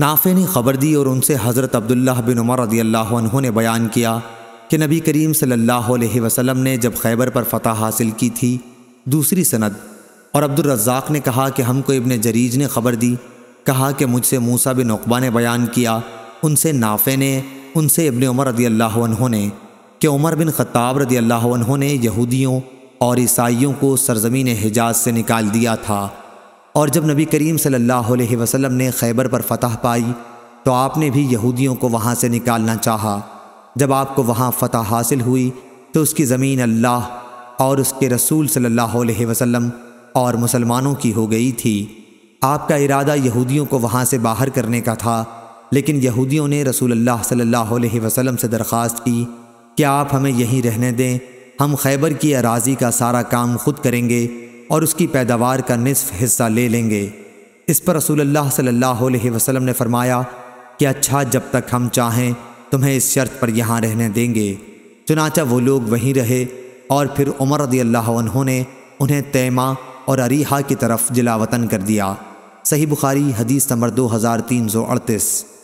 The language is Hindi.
नाफे ने खबर दी और उनसे हज़रत अब्दुल्लाह बिन उमर रदी अल्लाह ने बयान किया कि नबी करीम सल्लल्लाहु अलैहि वसल्लम ने जब खैबर पर फतह हासिल की थी दूसरी सनद और अब्दुलरजाक ने कहा कि हमको इबन जरीज ने खबर दी कहा कि मुझसे मूसा बिन उकबा ने बयान किया उनसे नाफे ने उनसे इबन उमर रदी अल्लाह ने कि उमर बिन ख़त्ताब रदी अल्लाह ने यहूदियों और ईसाइयों को सरजमीन हिजाज से निकाल दिया था और जब नबी करीम सल्लल्लाहु अलैहि वसल्लम ने खैबर पर फतह पाई तो आपने भी यहूदियों को वहाँ से निकालना चाहा जब आपको वहाँ फतह हासिल हुई तो उसकी ज़मीन अल्लाह और उसके रसूल सल्लल्लाहु अलैहि वसल्लम और मुसलमानों की हो गई थी आपका इरादा यहूदियों को वहाँ से बाहर करने का था लेकिन यहूदियों ने रसूल अल्लाह सल्लल्लाहु अलैहि वसल्लम से दरख्वास्त की कि आप हमें यहीं रहने दें हम खैबर की अराजी का सारा काम खुद करेंगे और उसकी पैदावार का निसफ हिस्सा ले लेंगे इस पर रसूलुल्लाह सल्लल्लाहु अलैहि वसल्लम ने फरमाया कि अच्छा जब तक हम चाहें तुम्हें इस शर्त पर यहाँ रहने देंगे चुनाचा वो लोग वहीं रहे और फिर उमर रदी अल्लाह ने उन्हें तैमा और अरीहा की तरफ जिलावतन कर दिया सही बुखारी हदीस नंबर दो हज़ार तीन सौ अड़तीस